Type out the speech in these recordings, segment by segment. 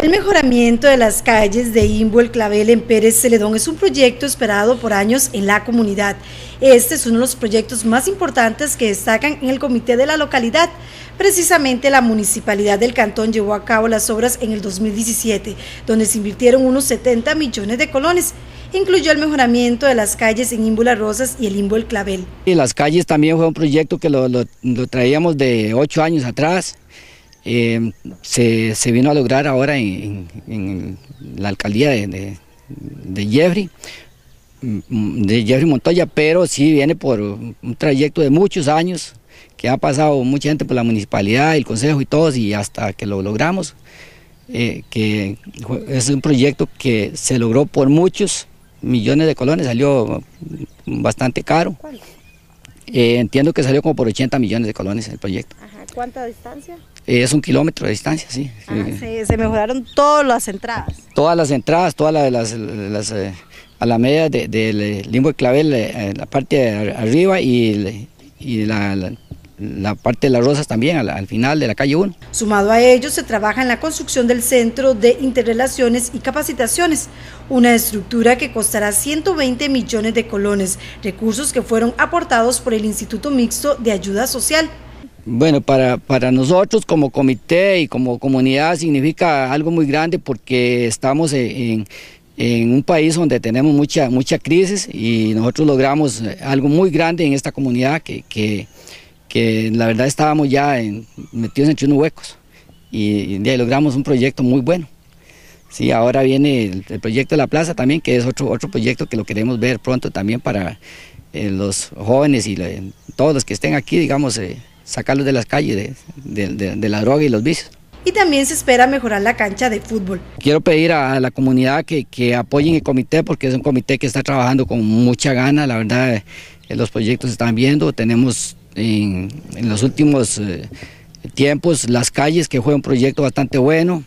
El mejoramiento de las calles de Imbo, Clavel, en Pérez Celedón es un proyecto esperado por años en la comunidad. Este es uno de los proyectos más importantes que destacan en el comité de la localidad. Precisamente la municipalidad del cantón llevó a cabo las obras en el 2017, donde se invirtieron unos 70 millones de colones incluyó el mejoramiento de las calles en Las Rosas y el Imbo Clavel. Y las calles también fue un proyecto que lo, lo traíamos de ocho años atrás Em, se, vino a lograr ahora en, la alcaldía de, de, de Jeffrey, mm, de Jeffrey Montoya, pero sí viene por un trayecto de muchos años que ha pasado mucha gente por la municipalidad, el consejo y todos, y hasta que lo logramos, eh, que es un proyecto que se logró por muchos millones de colones, salió bastante caro. Eh, entiendo que salió como por 80 millones de colones el proyecto. Ah, cuánta distancia? Eh, es un kilómetro de distancia, sí. Ah, se, mejoraron todas las entradas. Todas las entradas, todas las, las, la eh, media del eh, Limbo de Clavel, la parte de arriba y, la, parte de las rosas también, al, al final de la calle 1. Sumado a ello, se trabaja en la construcción del Centro de Interrelaciones y Capacitaciones, una estructura que costará 120 millones de colones, recursos que fueron aportados por el Instituto Mixto de Ayuda Social bueno, para, nosotros como comité y como comunidad significa algo muy grande porque estamos en, un país donde tenemos mucha, mucha crisis y nosotros logramos eh, algo muy grande en esta comunidad que, la verdad estábamos ya metidos entre unos huecos y, y logramos un proyecto muy bueno. Sí, ahora viene el, proyecto de la plaza también, que es otro, otro proyecto que lo queremos ver pronto también para eh, los jóvenes y todos los que estén aquí, digamos, eh, sacarlos de las calles de, la droga y los vicios y también se espera mejorar la cancha de fútbol. Quiero pedir a la comunidad que, apoyen el comité porque es un comité que está trabajando con mucha gana, la verdad eh, los proyectos se están viendo, tenemos en, los últimos eh, tiempos las calles que fue un proyecto bastante bueno,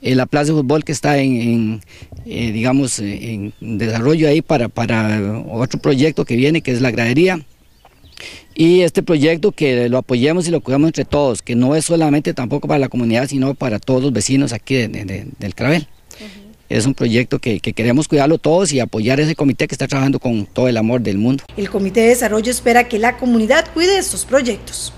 eh, la plaza de fútbol que está en, digamos, en desarrollo ahí para, para otro proyecto que viene que es la gradería. Y este proyecto que lo apoyemos y lo cuidamos entre todos, que no es solamente tampoco para la comunidad, sino para todos los vecinos aquí del Cravel. Es un proyecto que, que, queremos cuidarlo todos y apoyar ese comité que está trabajando con todo el amor del mundo. El Comité de Desarrollo espera que la comunidad cuide estos proyectos.